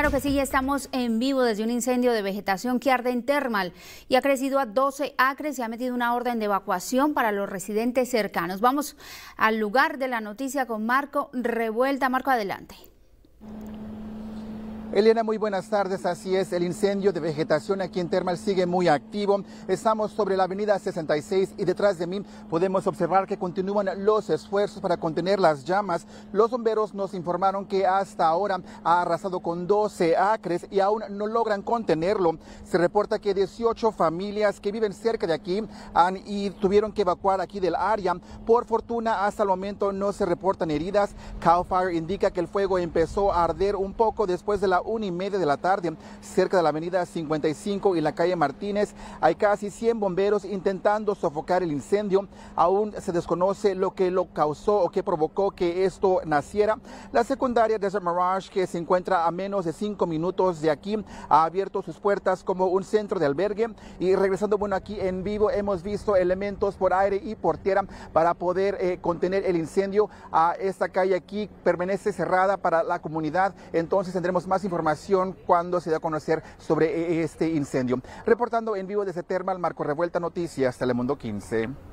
Claro que sí, ya estamos en vivo desde un incendio de vegetación que arde en Termal y ha crecido a 12 acres y ha metido una orden de evacuación para los residentes cercanos. Vamos al lugar de la noticia con Marco Revuelta. Marco, adelante. Elena, muy buenas tardes. Así es, el incendio de vegetación aquí en Termal sigue muy activo. Estamos sobre la avenida 66 y detrás de mí podemos observar que continúan los esfuerzos para contener las llamas. Los bomberos nos informaron que hasta ahora ha arrasado con 12 acres y aún no logran contenerlo. Se reporta que 18 familias que viven cerca de aquí han y tuvieron que evacuar aquí del área. Por fortuna, hasta el momento no se reportan heridas. CAL FIRE indica que el fuego empezó a arder un poco después de la una y media de la tarde, cerca de la avenida 55 y la calle Martínez. Hay casi 100 bomberos intentando sofocar el incendio. Aún se desconoce lo que lo causó o que provocó que esto naciera. La secundaria Desert Mirage, que se encuentra a menos de cinco minutos de aquí, ha abierto sus puertas como un centro de albergue. Y regresando, bueno, aquí en vivo hemos visto elementos por aire y por tierra para poder eh, contener el incendio. a esta calle aquí permanece cerrada para la comunidad. Entonces tendremos más información cuando se da a conocer sobre eh, este incendio. Reportando en vivo desde Termal, Marco Revuelta Noticias, Telemundo 15.